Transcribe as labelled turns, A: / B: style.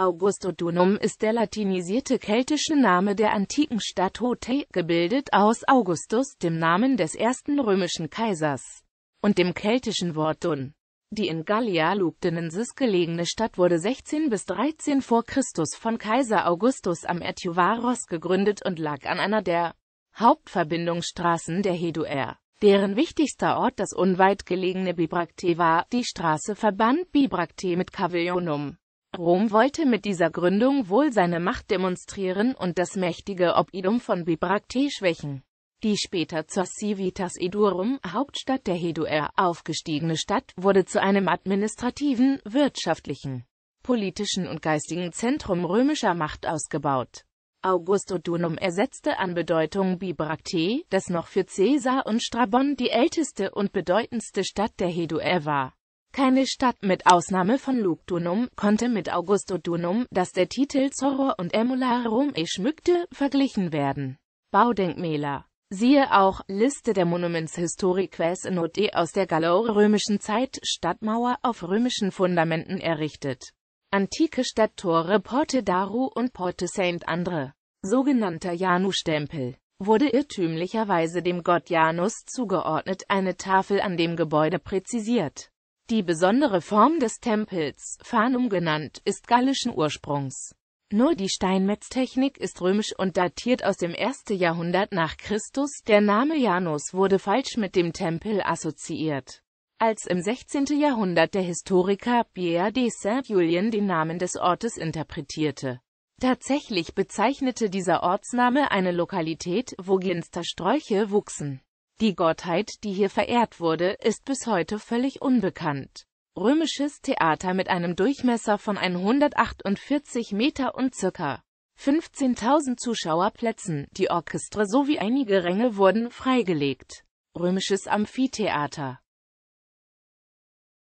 A: Augustodunum ist der latinisierte keltische Name der antiken Stadt Hotei, gebildet aus Augustus, dem Namen des ersten römischen Kaisers, und dem keltischen Wort dun. Die in Gallia Lugdunensis gelegene Stadt wurde 16 bis 13 vor Christus von Kaiser Augustus am Ätuvaros gegründet und lag an einer der Hauptverbindungsstraßen der Heduer. Deren wichtigster Ort das unweit gelegene Bibracte war, die Straße verband Bibracte mit Cavillonum. Rom wollte mit dieser Gründung wohl seine Macht demonstrieren und das mächtige Oppidum von Bibracte schwächen. Die später zur Civitas Edurum, Hauptstadt der Heduer, aufgestiegene Stadt wurde zu einem administrativen, wirtschaftlichen, politischen und geistigen Zentrum römischer Macht ausgebaut. Augusto Dunum ersetzte an Bedeutung Bibracte, das noch für Caesar und Strabon die älteste und bedeutendste Stadt der Heduer war. Keine Stadt mit Ausnahme von Lugdunum konnte mit Augusto Dunum, das der Titel Zorro und Emularum e schmückte, verglichen werden. Baudenkmäler Siehe auch Liste der Monuments Historiques in Ode aus der gallo-römischen Zeit Stadtmauer auf römischen Fundamenten errichtet. Antike Stadttore Porte d'Aru und Porte Saint-Andre, sogenannter Janustempel, wurde irrtümlicherweise dem Gott Janus zugeordnet, eine Tafel an dem Gebäude präzisiert. Die besondere Form des Tempels, Fanum genannt, ist gallischen Ursprungs. Nur die Steinmetztechnik ist römisch und datiert aus dem 1. Jahrhundert nach Christus. Der Name Janus wurde falsch mit dem Tempel assoziiert. Als im 16. Jahrhundert der Historiker Pierre de Saint-Julien den Namen des Ortes interpretierte. Tatsächlich bezeichnete dieser Ortsname eine Lokalität, wo Ginstersträuche wuchsen. Die Gottheit, die hier verehrt wurde, ist bis heute völlig unbekannt. Römisches Theater mit einem Durchmesser von 148 Meter und circa 15.000 Zuschauerplätzen, die Orchestre sowie einige Ränge wurden freigelegt. Römisches Amphitheater